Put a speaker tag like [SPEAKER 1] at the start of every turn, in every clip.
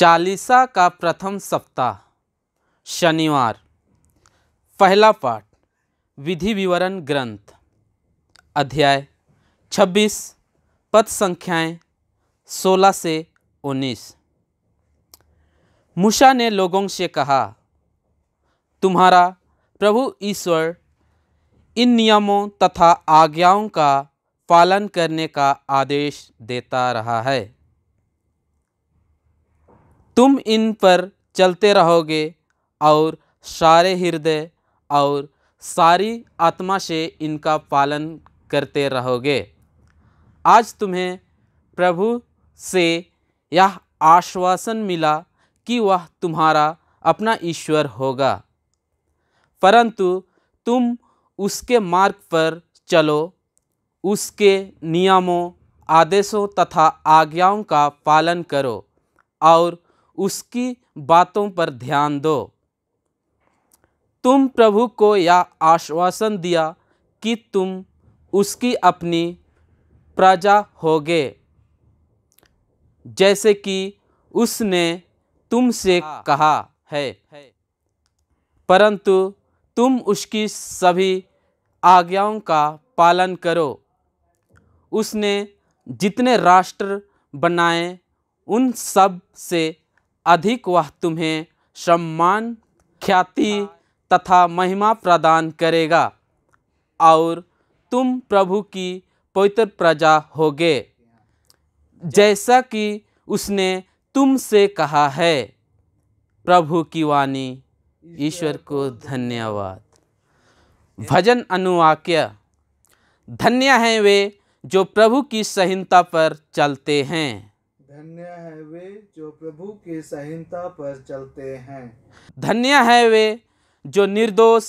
[SPEAKER 1] चालीसा का प्रथम सप्ताह शनिवार पहला पाठ विधि विवरण ग्रंथ अध्याय 26 पद संख्याएं 16 से 19 मूषा ने लोगों से कहा तुम्हारा प्रभु ईश्वर इन नियमों तथा आज्ञाओं का पालन करने का आदेश देता रहा है तुम इन पर चलते रहोगे और सारे हृदय और सारी आत्मा से इनका पालन करते रहोगे आज तुम्हें प्रभु से यह आश्वासन मिला कि वह तुम्हारा अपना ईश्वर होगा परंतु तुम उसके मार्ग पर चलो उसके नियमों आदेशों तथा आज्ञाओं का पालन करो और उसकी बातों पर ध्यान दो तुम प्रभु को यह आश्वासन दिया कि तुम उसकी अपनी प्रजा होगे जैसे कि उसने तुमसे हाँ। कहा है परंतु तुम उसकी सभी आज्ञाओं का पालन करो उसने जितने राष्ट्र बनाए उन सब से अधिक वह तुम्हें सम्मान ख्याति तथा महिमा प्रदान करेगा और तुम प्रभु की पवित्र प्रजा होगे जैसा कि उसने तुमसे कहा है प्रभु की वाणी ईश्वर को धन्यवाद भजन अनुवाक्य धन्य हैं वे जो प्रभु की सहिंता पर चलते हैं
[SPEAKER 2] धन्य है वे जो प्रभु के संहिता पर चलते हैं
[SPEAKER 1] धन्य है वे जो निर्दोष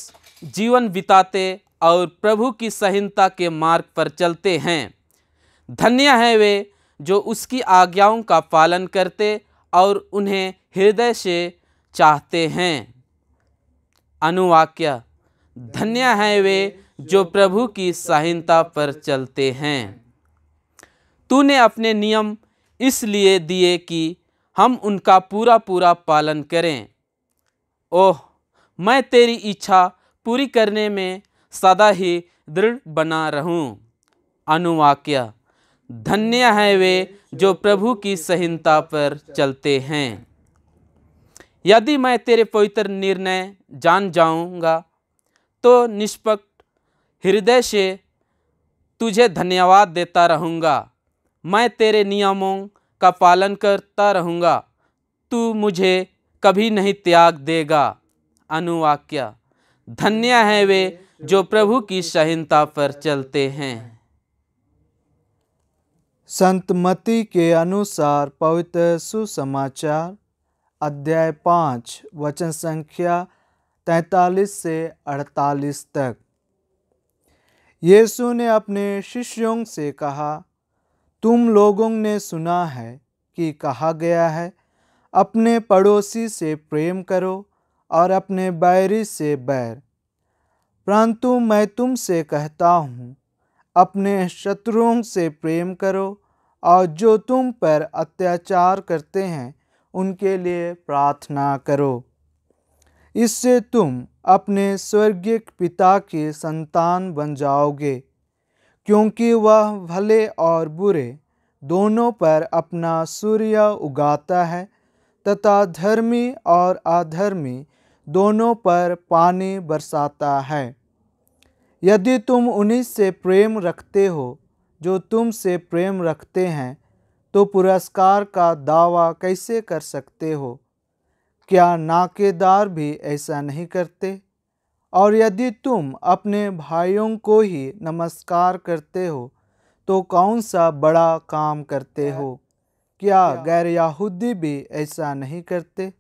[SPEAKER 1] जीवन बिताते और प्रभु की संहिता के मार्ग पर चलते हैं धन्य है वे जो उसकी आज्ञाओं का पालन करते और उन्हें हृदय से चाहते हैं अनुवाक्य धन्य है वे जो प्रभु की संहिता पर चलते हैं तूने अपने नियम इसलिए दिए कि हम उनका पूरा पूरा पालन करें ओह मैं तेरी इच्छा पूरी करने में सदा ही दृढ़ बना रहूं अनुवाक्य धन्य हैं वे जो प्रभु की संहिता पर चलते हैं यदि मैं तेरे पवित्र निर्णय जान जाऊंगा तो निष्पक्ष हृदय से तुझे धन्यवाद देता रहूँगा मैं तेरे नियमों का पालन करता रहूँगा तू मुझे कभी नहीं त्याग देगा अनुवाक्य धन्य है वे जो प्रभु की सहीनता पर चलते हैं
[SPEAKER 2] संत मती के अनुसार पवित्र सुसमाचार अध्याय पाँच वचन संख्या तैतालीस से अड़तालीस तक यीशु ने अपने शिष्यों से कहा तुम लोगों ने सुना है कि कहा गया है अपने पड़ोसी से प्रेम करो और अपने बैरी से बैर परंतु मैं तुमसे कहता हूँ अपने शत्रुओं से प्रेम करो और जो तुम पर अत्याचार करते हैं उनके लिए प्रार्थना करो इससे तुम अपने स्वर्गीय पिता के संतान बन जाओगे क्योंकि वह भले और बुरे दोनों पर अपना सूर्य उगाता है तथा धर्मी और अधर्मी दोनों पर पानी बरसाता है यदि तुम उन्हीं से प्रेम रखते हो जो तुमसे प्रेम रखते हैं तो पुरस्कार का दावा कैसे कर सकते हो क्या नाकेदार भी ऐसा नहीं करते और यदि तुम अपने भाइयों को ही नमस्कार करते हो तो कौन सा बड़ा काम करते हो क्या गैर यहूदी भी ऐसा नहीं करते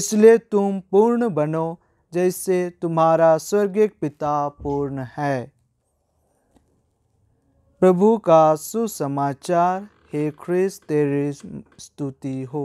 [SPEAKER 2] इसलिए तुम पूर्ण बनो जैसे तुम्हारा स्वर्गिक पिता पूर्ण है प्रभु का सुसमाचार हे ख्रिस्त तेरी स्तुति हो